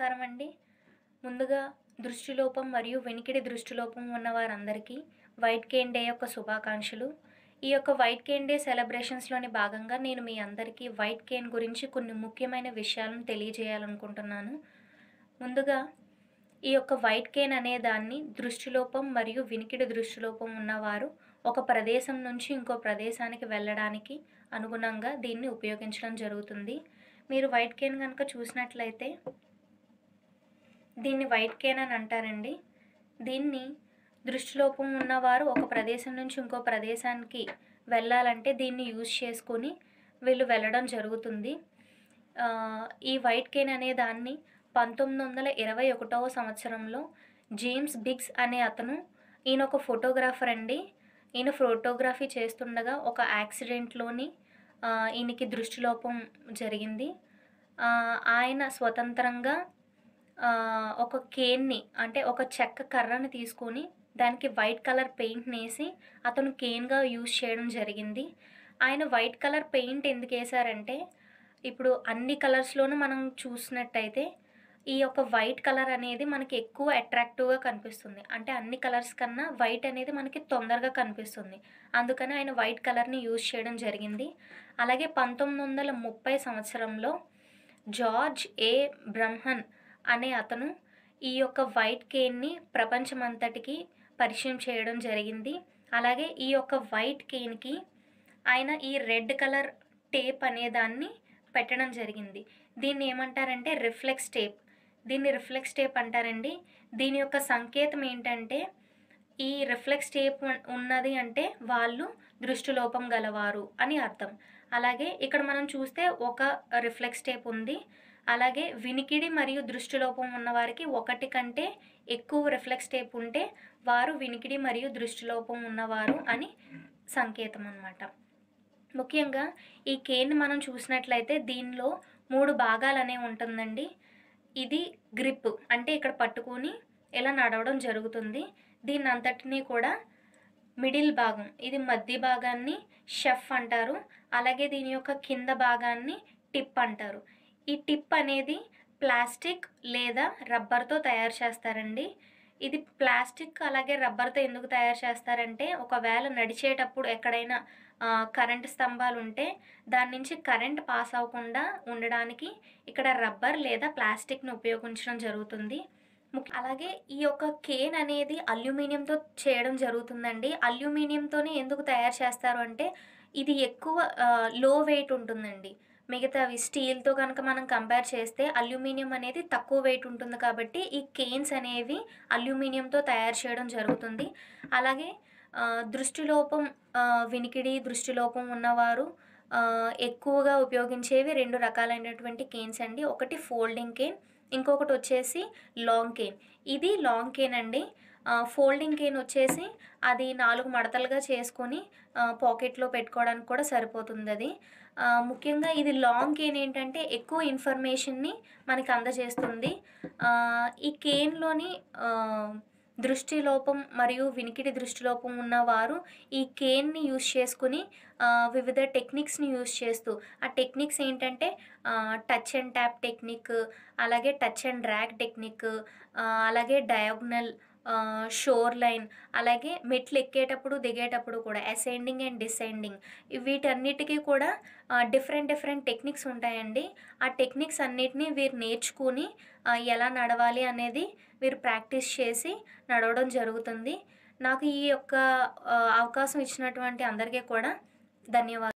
నమస్కారం అండి ముందుగా దృష్టిలోపం మరియు వెనికిడి దృష్టిలోపం ఉన్న వారందరికీ వైట్ కేన్ డే యొక్క శుభాకాంక్షలు ఈ యొక్క వైట్ కేన్ డే సెలబ్రేషన్స్లోని భాగంగా నేను మీ అందరికీ వైట్ కేన్ గురించి కొన్ని ముఖ్యమైన విషయాలను తెలియజేయాలనుకుంటున్నాను ముందుగా ఈ యొక్క వైట్ కేన్ అనే దాన్ని దృష్టిలోపం మరియు వినికిడి దృష్టిలోపం ఉన్నవారు ఒక ప్రదేశం నుంచి ఇంకో ప్రదేశానికి వెళ్ళడానికి అనుగుణంగా దీన్ని ఉపయోగించడం జరుగుతుంది మీరు వైట్ కేన్ కనుక చూసినట్లయితే దీన్ని వైట్ కేన్ అని అంటారండి దీన్ని దృష్టిలోపం ఉన్నవారు ఒక ప్రదేశం నుంచి ఇంకో ప్రదేశానికి వెళ్ళాలంటే దీన్ని యూజ్ చేసుకొని వీళ్ళు వెళ్ళడం జరుగుతుంది ఈ వైట్ కేన్ అనే దాన్ని పంతొమ్మిది వందల ఇరవై ఒకటవ సంవత్సరంలో జేమ్స్ బిగ్స్ అనే అతను ఈయన ఒక ఫోటోగ్రాఫర్ అండి ఈయన ఫోటోగ్రఫీ చేస్తుండగా ఒక యాక్సిడెంట్లోని ఈయనకి దృష్టిలోపం జరిగింది ఆయన స్వతంత్రంగా ఒక కేన్ని అంటే ఒక చెక్క కర్రని తీసుకొని దానికి వైట్ కలర్ పెయింట్ వేసి అతను కేన్గా యూజ్ చేయడం జరిగింది ఆయన వైట్ కలర్ పెయింట్ ఎందుకు వేశారంటే ఇప్పుడు అన్ని కలర్స్లోనూ మనం చూసినట్టయితే ఈ యొక్క వైట్ కలర్ అనేది మనకి ఎక్కువ అట్రాక్టివ్గా కనిపిస్తుంది అంటే అన్ని కలర్స్ కన్నా వైట్ అనేది మనకి తొందరగా కనిపిస్తుంది అందుకని ఆయన వైట్ కలర్ని యూజ్ చేయడం జరిగింది అలాగే పంతొమ్మిది వందల ముప్పై సంవత్సరంలో జార్జ్ ఏ బ్రహ్మన్ అనే అతను ఈ యొక్క వైట్ కేన్ని ప్రపంచమంతటికి పరిచయం చేయడం జరిగింది అలాగే ఈ యొక్క వైట్ కేన్కి ఆయన ఈ రెడ్ కలర్ టేప్ అనేదాన్ని పెట్టడం జరిగింది దీన్ని ఏమంటారంటే రిఫ్లెక్స్ టేప్ దీన్ని రిఫ్లెక్స్ టేప్ అంటారండి దీని యొక్క సంకేతం ఏంటంటే ఈ రిఫ్లెక్స్ టేప్ ఉన్నది అంటే వాళ్ళు దృష్టిలోపం గలవారు అని అర్థం అలాగే ఇక్కడ మనం చూస్తే ఒక రిఫ్లెక్స్ టేప్ ఉంది అలాగే వినికిడి మరియు దృష్టిలోపం ఉన్నవారికి ఒకటి కంటే ఎక్కువ రిఫ్లెక్స్ టేప్ ఉంటే వారు వినికిడి మరియు దృష్టిలోపం ఉన్నవారు అని సంకేతం అనమాట ముఖ్యంగా ఈ కేన్ మనం చూసినట్లయితే దీనిలో మూడు భాగాలు అనేవి ఉంటుందండి ఇది గ్రిప్ అంటే ఇక్కడ పట్టుకొని ఇలా నడవడం జరుగుతుంది దీని అంతటినీ కూడా మిడిల్ భాగం ఇది మధ్య భాగాన్ని షెఫ్ అంటారు అలాగే దీని యొక్క కింద భాగాన్ని టిప్ అంటారు ఈ టిప్ అనేది ప్లాస్టిక్ లేదా రబ్బర్తో తయారు చేస్తారండి ఇది ప్లాస్టిక్ అలాగే రబ్బర్తో ఎందుకు తయారు చేస్తారంటే ఒకవేళ నడిచేటప్పుడు ఎక్కడైనా కరెంట్ స్తంభాలు ఉంటే దాని నుంచి కరెంట్ పాస్ అవ్వకుండా ఉండడానికి ఇక్కడ రబ్బర్ లేదా ప్లాస్టిక్ను ఉపయోగించడం జరుగుతుంది అలాగే ఈ యొక్క కేన్ అనేది అల్యూమినియంతో చేయడం జరుగుతుందండి అల్యూమినియంతోనే ఎందుకు తయారు చేస్తారు అంటే ఇది ఎక్కువ లో వెయిట్ ఉంటుందండి మిగతావి స్టీల్తో కనుక మనం కంపేర్ చేస్తే అల్యూమినియం అనేది తక్కువ వెయిట్ ఉంటుంది కాబట్టి ఈ కేన్స్ అనేవి అల్యూమినియంతో తయారు చేయడం జరుగుతుంది అలాగే దృష్టిలోపం వినికిడి దృష్టిలోపం ఉన్నవారు ఎక్కువగా ఉపయోగించేవి రెండు రకాలైనటువంటి కేన్స్ అండి ఒకటి ఫోల్డింగ్ కేన్ ఇంకొకటి వచ్చేసి లాంగ్ కేన్ ఇది లాంగ్ కేన్ అండి ఫోల్డింగ్ కేన్ వచ్చేసి అది నాలుగు మడతలుగా చేసుకొని పాకెట్లో పెట్టుకోవడానికి కూడా సరిపోతుంది అది ముఖ్యంగా ఇది లాంగ్ కేన్ ఏంటంటే ఎక్కువ ఇన్ఫర్మేషన్ని మనకి అందజేస్తుంది ఈ కేన్లోని దృష్టి లోపం మరియు వినికిడి దృష్టి ఉన్న ఉన్నవారు ఈ కేన్ని యూజ్ చేసుకుని వివిధ టెక్నిక్స్ని యూజ్ చేస్తూ ఆ టెక్నిక్స్ ఏంటంటే టచ్ అండ్ ట్యాప్ టెక్నిక్ అలాగే టచ్ అండ్ డ్రాగ్ టెక్నిక్ అలాగే డయాగ్నల్ షోర్ లైన్ అలాగే మెట్లు ఎక్కేటప్పుడు దిగేటప్పుడు కూడా అసెండింగ్ అండ్ డిసెండింగ్ వీటన్నిటికీ కూడా డిఫరెంట్ డిఫరెంట్ టెక్నిక్స్ ఉంటాయండి ఆ టెక్నిక్స్ అన్నిటినీ వీరు నేర్చుకుని ఎలా నడవాలి అనేది వీరు ప్రాక్టీస్ చేసి నడవడం జరుగుతుంది నాకు ఈ యొక్క అవకాశం ఇచ్చినటువంటి అందరికీ కూడా ధన్యవాదాలు